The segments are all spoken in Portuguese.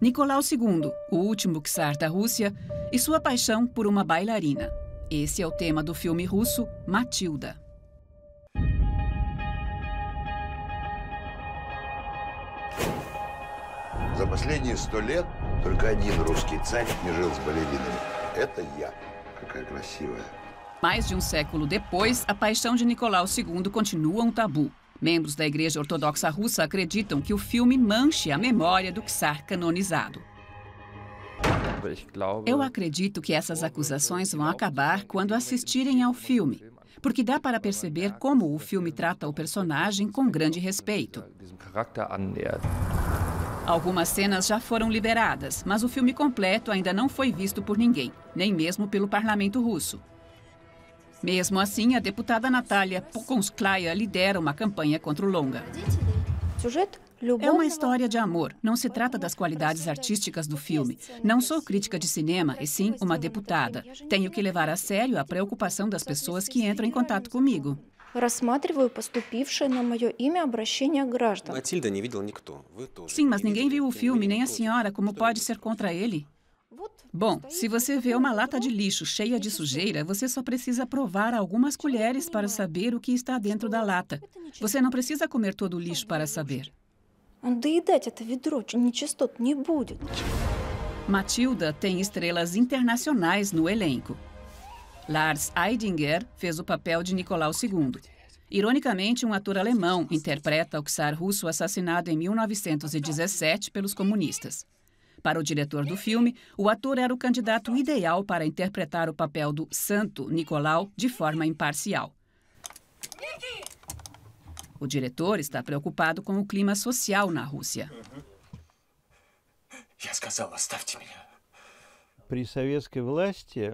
Nicolau II, o último czar da Rússia, e sua paixão por uma bailarina. Esse é o tema do filme russo Matilda. За последние сто лет только один русский царь не жил с балеринами. Это я. Какая красивая. Mais de um século depois, a paixão de Nicolau II continua um tabu. Membros da Igreja Ortodoxa Russa acreditam que o filme manche a memória do czar canonizado. Eu acredito que essas acusações vão acabar quando assistirem ao filme, porque dá para perceber como o filme trata o personagem com grande respeito. Algumas cenas já foram liberadas, mas o filme completo ainda não foi visto por ninguém, nem mesmo pelo parlamento russo. Mesmo assim, a deputada Natália Pokonskaya lidera uma campanha contra o longa. É uma história de amor. Não se trata das qualidades artísticas do filme. Não sou crítica de cinema, e sim uma deputada. Tenho que levar a sério a preocupação das pessoas que entram em contato comigo. Sim, mas ninguém viu o filme, nem a senhora. Como pode ser contra ele? Bom, se você vê uma lata de lixo cheia de sujeira, você só precisa provar algumas colheres para saber o que está dentro da lata. Você não precisa comer todo o lixo para saber. Matilda tem estrelas internacionais no elenco. Lars Eidinger fez o papel de Nicolau II. Ironicamente, um ator alemão interpreta o czar russo assassinado em 1917 pelos comunistas. Para o diretor do filme, o ator era o candidato ideal para interpretar o papel do Santo Nicolau de forma imparcial. O diretor está preocupado com o clima social na Rússia.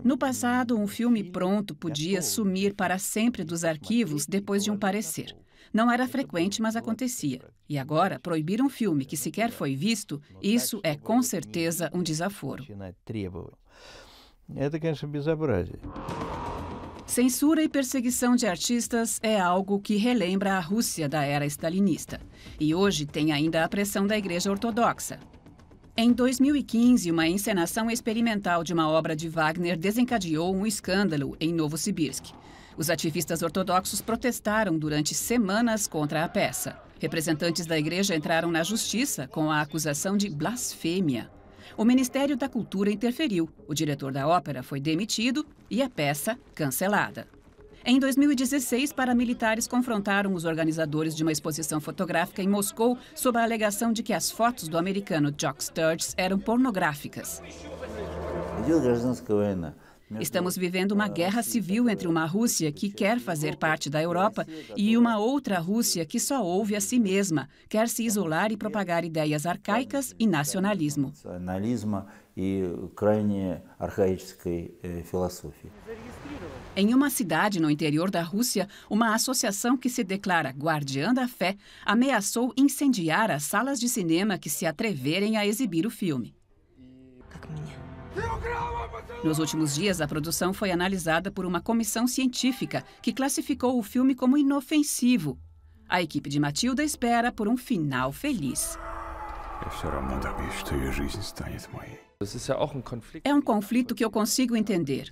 No passado, um filme pronto podia sumir para sempre dos arquivos depois de um parecer. Não era frequente, mas acontecia. E tipo agora, proibir um filme que né? sequer foi visto, isso é com certeza um né? desaforo. É Censura e perseguição de artistas é algo que relembra a Rússia da era stalinista. E hoje tem ainda a pressão da Igreja Ortodoxa. Em 2015, uma encenação experimental de uma obra de Wagner desencadeou um escândalo em Novosibirsk. Os ativistas ortodoxos protestaram durante semanas contra a peça. Representantes da igreja entraram na justiça com a acusação de blasfêmia. O Ministério da Cultura interferiu, o diretor da ópera foi demitido e a peça cancelada. Em 2016, paramilitares confrontaram os organizadores de uma exposição fotográfica em Moscou sob a alegação de que as fotos do americano Jock Sturges eram pornográficas. Estamos vivendo uma ah, guerra civil tá entre uma Rússia que quer fazer parte da Europa e uma outra Rússia que só ouve a si mesma, quer se isolar e propagar ideias arcaicas e nacionalismo. Eh, em uma cidade no interior da Rússia, uma associação que se declara guardiã da fé ameaçou incendiar as salas de cinema que se atreverem a exibir o filme. Nos últimos dias, a produção foi analisada por uma comissão científica que classificou o filme como inofensivo. A equipe de Matilda espera por um final feliz. É um conflito que eu consigo entender.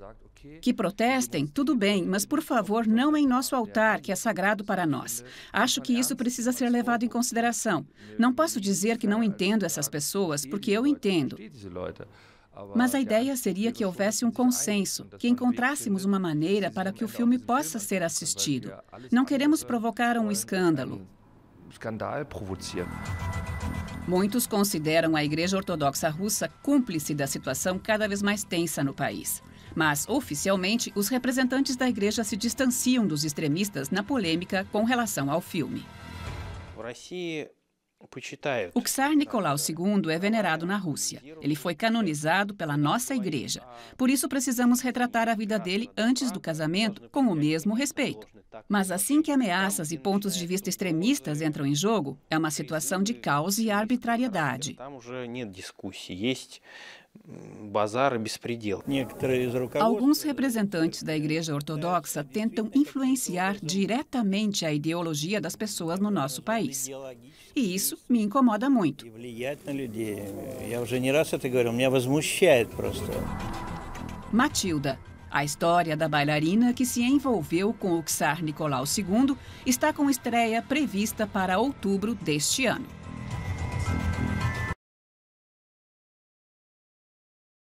Que protestem, tudo bem, mas por favor, não em nosso altar, que é sagrado para nós. Acho que isso precisa ser levado em consideração. Não posso dizer que não entendo essas pessoas, porque eu entendo. Mas a ideia seria que houvesse um consenso, que encontrássemos uma maneira para que o filme possa ser assistido. Não queremos provocar um escândalo. Muitos consideram a Igreja Ortodoxa Russa cúmplice da situação cada vez mais tensa no país. Mas, oficialmente, os representantes da Igreja se distanciam dos extremistas na polêmica com relação ao filme. O czar Nicolau II é venerado na Rússia. Ele foi canonizado pela nossa igreja. Por isso precisamos retratar a vida dele antes do casamento com o mesmo respeito. Mas assim que ameaças e pontos de vista extremistas entram em jogo, é uma situação de caos e arbitrariedade базар и беспредел. Alguns representantes da Igreja Ortodoxa tentam influenciar diretamente a ideologia das pessoas no nosso país. E isso me incomoda muito. Matilda, a história da bailarina que se envolveu com o czar Nicolau II está com estreia prevista para outubro deste ano.